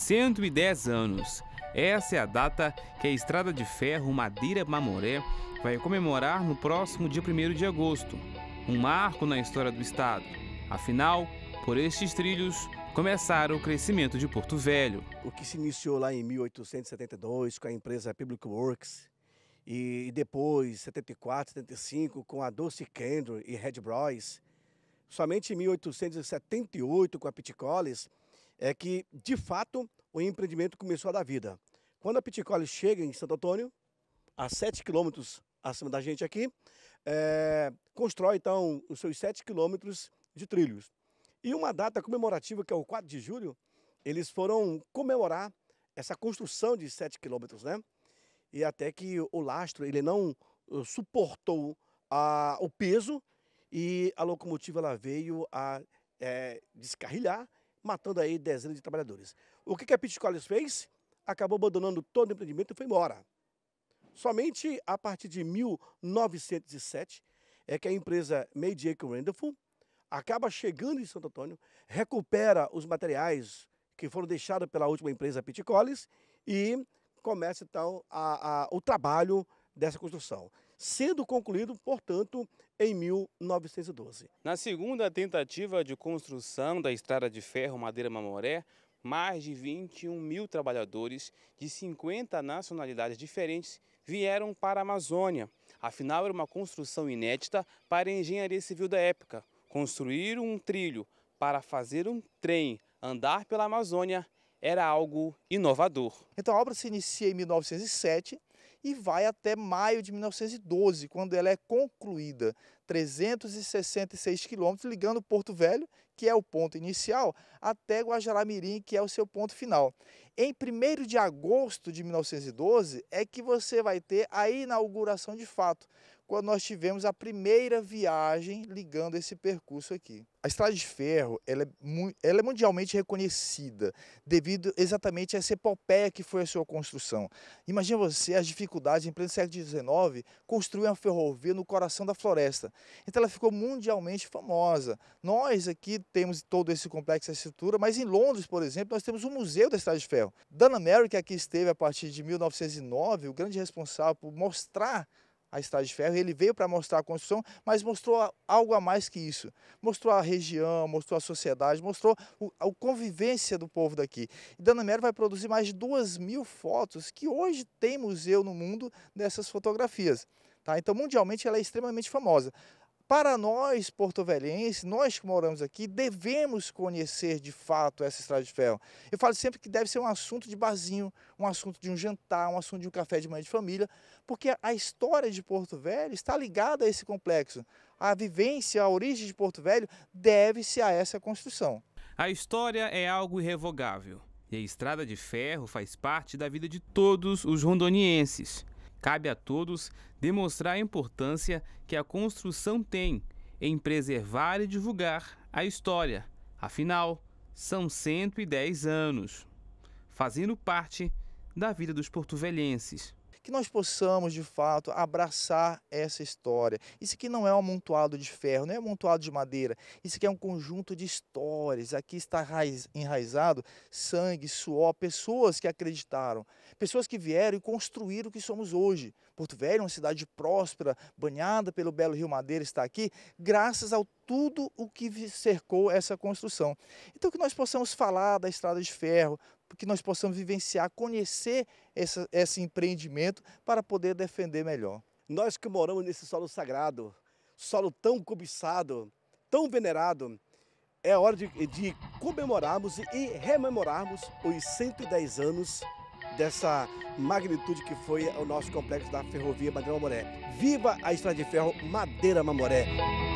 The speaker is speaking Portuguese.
110 anos. Essa é a data que a Estrada de Ferro Madeira Mamoré vai comemorar no próximo dia 1 de agosto. Um marco na história do estado. Afinal, por estes trilhos começaram o crescimento de Porto Velho. O que se iniciou lá em 1872 com a empresa Public Works e depois 74, 75 com a Doce Kendrick e Red Bros. somente em 1878 com a Pit Collins é que, de fato, o empreendimento começou a dar vida. Quando a Piticole chega em Santo Antônio, a 7 quilômetros acima da gente aqui, é, constrói então os seus 7 quilômetros de trilhos. E uma data comemorativa, que é o 4 de julho, eles foram comemorar essa construção de 7 quilômetros, né? E até que o lastro, ele não uh, suportou a, o peso e a locomotiva ela veio a é, descarrilhar matando aí dezenas de trabalhadores. O que, que a Pitcolis fez? Acabou abandonando todo o empreendimento e foi embora. Somente a partir de 1907 é que a empresa Mediac Randolph acaba chegando em Santo Antônio, recupera os materiais que foram deixados pela última empresa Pitcolis e começa então a, a, o trabalho dessa construção sendo concluído, portanto, em 1912. Na segunda tentativa de construção da estrada de ferro Madeira-Mamoré, mais de 21 mil trabalhadores de 50 nacionalidades diferentes vieram para a Amazônia. Afinal, era uma construção inédita para a engenharia civil da época. Construir um trilho para fazer um trem andar pela Amazônia era algo inovador. Então a obra se inicia em 1907 e vai até maio de 1912, quando ela é concluída. 366 quilômetros, ligando Porto Velho, que é o ponto inicial, até Guajará-Mirim, que é o seu ponto final. Em 1 de agosto de 1912 é que você vai ter a inauguração de fato, quando nós tivemos a primeira viagem ligando esse percurso aqui. A estrada de ferro ela é, ela é, mundialmente reconhecida devido exatamente a essa epopeia que foi a sua construção. Imagina você as dificuldades em pleno século XIX construir uma ferrovia no coração da floresta. Então ela ficou mundialmente famosa. Nós aqui temos todo esse complexo, essa estrutura, mas em Londres, por exemplo, nós temos um museu da estrada de ferro. Dana Merrick que aqui esteve a partir de 1909, o grande responsável por mostrar a estrada de ferro, ele veio para mostrar a construção, mas mostrou algo a mais que isso. Mostrou a região, mostrou a sociedade, mostrou o, a convivência do povo daqui. E Dana Mero vai produzir mais de duas mil fotos que hoje tem museu no mundo dessas fotografias. Tá? Então, mundialmente, ela é extremamente famosa. Para nós, portovelhenses, nós que moramos aqui, devemos conhecer de fato essa estrada de ferro. Eu falo sempre que deve ser um assunto de barzinho, um assunto de um jantar, um assunto de um café de manhã de família, porque a história de Porto Velho está ligada a esse complexo. A vivência, a origem de Porto Velho deve-se a essa construção. A história é algo irrevogável. E a estrada de ferro faz parte da vida de todos os rondonienses. Cabe a todos demonstrar a importância que a construção tem em preservar e divulgar a história. Afinal, são 110 anos, fazendo parte da vida dos portuvelhenses que nós possamos de fato abraçar essa história. Isso aqui não é um amontoado de ferro, não é um amontoado de madeira, isso aqui é um conjunto de histórias. Aqui está enraizado sangue, suor, pessoas que acreditaram, pessoas que vieram e construíram o que somos hoje. Porto Velho é uma cidade próspera, banhada pelo belo Rio Madeira, está aqui graças ao tudo o que cercou essa construção. Então que nós possamos falar da estrada de ferro, que nós possamos vivenciar, conhecer essa, esse empreendimento para poder defender melhor. Nós que moramos nesse solo sagrado, solo tão cobiçado, tão venerado, é hora de, de comemorarmos e rememorarmos os 110 anos dessa magnitude que foi o nosso complexo da Ferrovia Madeira Mamoré. Viva a Estrada de Ferro Madeira Mamoré!